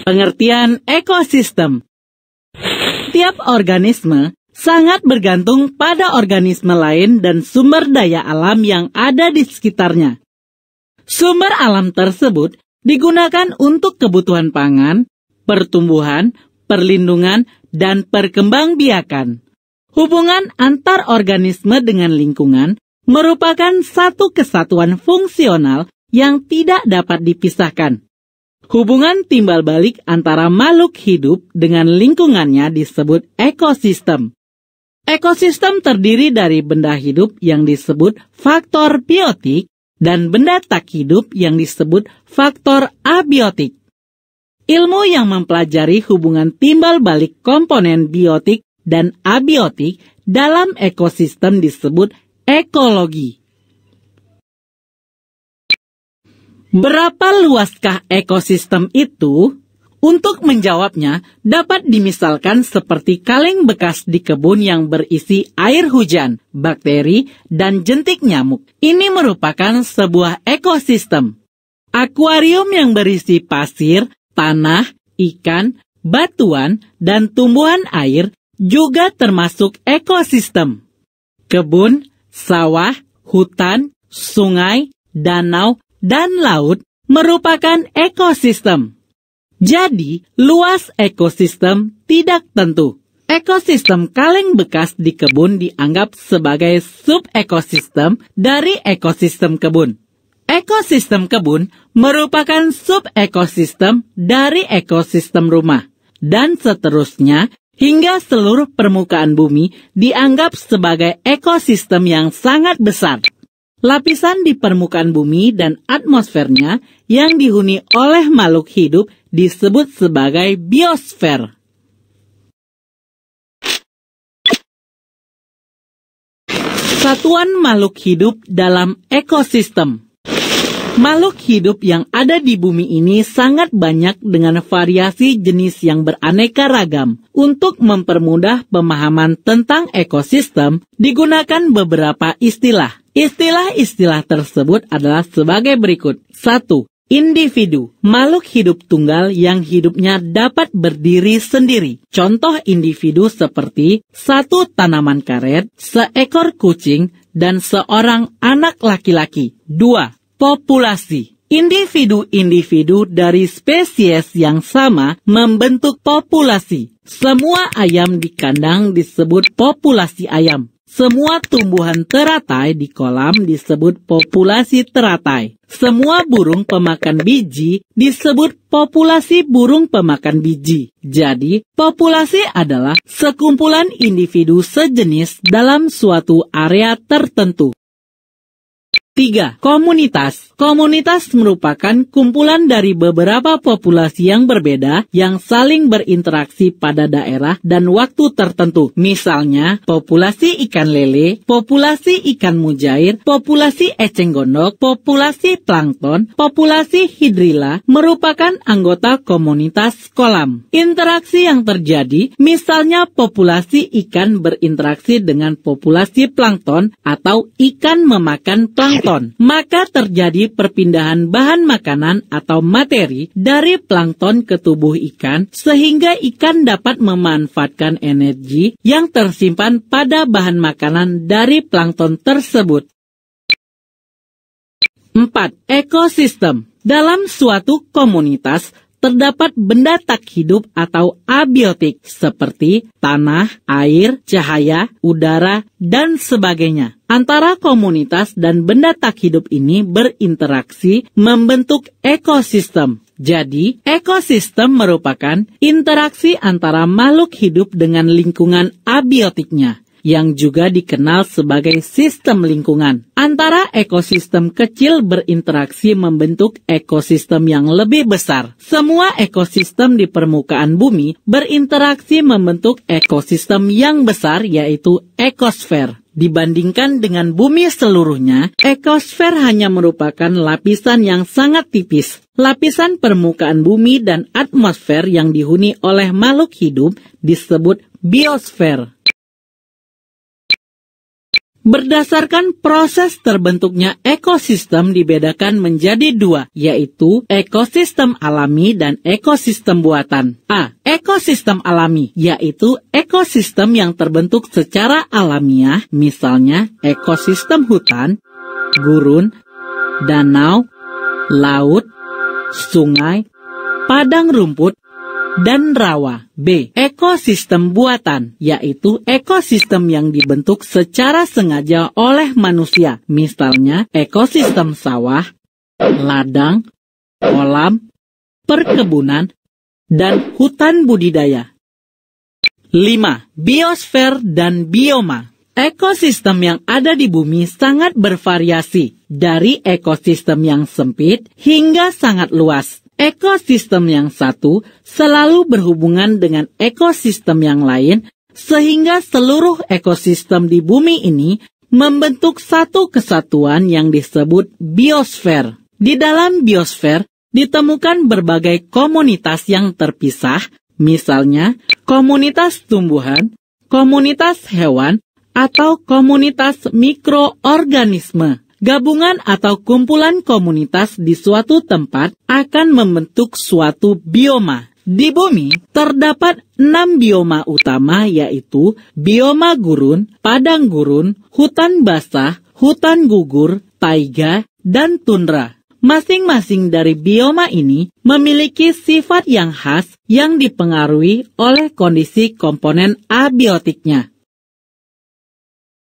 Pengertian ekosistem Tiap organisme sangat bergantung pada organisme lain dan sumber daya alam yang ada di sekitarnya. Sumber alam tersebut digunakan untuk kebutuhan pangan, pertumbuhan, perlindungan, dan perkembangbiakan. Hubungan antar organisme dengan lingkungan merupakan satu kesatuan fungsional yang tidak dapat dipisahkan. Hubungan timbal balik antara makhluk hidup dengan lingkungannya disebut ekosistem. Ekosistem terdiri dari benda hidup yang disebut faktor biotik dan benda tak hidup yang disebut faktor abiotik. Ilmu yang mempelajari hubungan timbal balik komponen biotik dan abiotik dalam ekosistem disebut ekologi. Berapa luaskah ekosistem itu? Untuk menjawabnya, dapat dimisalkan seperti kaleng bekas di kebun yang berisi air hujan, bakteri, dan jentik nyamuk. Ini merupakan sebuah ekosistem. Akuarium yang berisi pasir, tanah, ikan, batuan, dan tumbuhan air juga termasuk ekosistem. Kebun, sawah, hutan, sungai, danau, dan laut merupakan ekosistem. Jadi, luas ekosistem tidak tentu. Ekosistem kaleng bekas di kebun dianggap sebagai sub ekosistem dari ekosistem kebun. Ekosistem kebun merupakan sub ekosistem dari ekosistem rumah dan seterusnya hingga seluruh permukaan bumi dianggap sebagai ekosistem yang sangat besar. Lapisan di permukaan bumi dan atmosfernya yang dihuni oleh makhluk hidup disebut sebagai biosfer. Satuan makhluk hidup dalam ekosistem. Makhluk hidup yang ada di bumi ini sangat banyak dengan variasi jenis yang beraneka ragam. Untuk mempermudah pemahaman tentang ekosistem, digunakan beberapa istilah. Istilah-istilah tersebut adalah sebagai berikut. 1. Individu, makhluk hidup tunggal yang hidupnya dapat berdiri sendiri. Contoh individu seperti satu tanaman karet, seekor kucing, dan seorang anak laki-laki. 2 populasi. Individu-individu dari spesies yang sama membentuk populasi. Semua ayam di kandang disebut populasi ayam. Semua tumbuhan teratai di kolam disebut populasi teratai. Semua burung pemakan biji disebut populasi burung pemakan biji. Jadi, populasi adalah sekumpulan individu sejenis dalam suatu area tertentu. 3. Komunitas Komunitas merupakan kumpulan dari beberapa populasi yang berbeda yang saling berinteraksi pada daerah dan waktu tertentu. Misalnya, populasi ikan lele, populasi ikan mujair, populasi eceng gondok, populasi plankton, populasi hidrila merupakan anggota komunitas kolam. Interaksi yang terjadi, misalnya populasi ikan berinteraksi dengan populasi plankton atau ikan memakan plankton, maka terjadi perpindahan bahan makanan atau materi dari plankton ke tubuh ikan sehingga ikan dapat memanfaatkan energi yang tersimpan pada bahan makanan dari plankton tersebut. 4. Ekosistem Dalam suatu komunitas, terdapat benda tak hidup atau abiotik seperti tanah, air, cahaya, udara, dan sebagainya. Antara komunitas dan benda tak hidup ini berinteraksi membentuk ekosistem. Jadi, ekosistem merupakan interaksi antara makhluk hidup dengan lingkungan abiotiknya yang juga dikenal sebagai sistem lingkungan. Antara ekosistem kecil berinteraksi membentuk ekosistem yang lebih besar. Semua ekosistem di permukaan bumi berinteraksi membentuk ekosistem yang besar yaitu ekosfer. Dibandingkan dengan bumi seluruhnya, ekosfer hanya merupakan lapisan yang sangat tipis. Lapisan permukaan bumi dan atmosfer yang dihuni oleh makhluk hidup disebut biosfer. Berdasarkan proses terbentuknya ekosistem dibedakan menjadi dua, yaitu ekosistem alami dan ekosistem buatan. A. Ekosistem alami, yaitu ekosistem yang terbentuk secara alamiah, misalnya ekosistem hutan, gurun, danau, laut, sungai, padang rumput, dan rawa. B ekosistem buatan, yaitu ekosistem yang dibentuk secara sengaja oleh manusia, misalnya ekosistem sawah, ladang, kolam, perkebunan, dan hutan budidaya. 5. Biosfer dan bioma Ekosistem yang ada di bumi sangat bervariasi, dari ekosistem yang sempit hingga sangat luas. Ekosistem yang satu selalu berhubungan dengan ekosistem yang lain, sehingga seluruh ekosistem di bumi ini membentuk satu kesatuan yang disebut biosfer. Di dalam biosfer ditemukan berbagai komunitas yang terpisah, misalnya komunitas tumbuhan, komunitas hewan, atau komunitas mikroorganisme. Gabungan atau kumpulan komunitas di suatu tempat akan membentuk suatu bioma. Di bumi terdapat enam bioma utama yaitu bioma gurun, padang gurun, hutan basah, hutan gugur, taiga, dan tundra. Masing-masing dari bioma ini memiliki sifat yang khas yang dipengaruhi oleh kondisi komponen abiotiknya.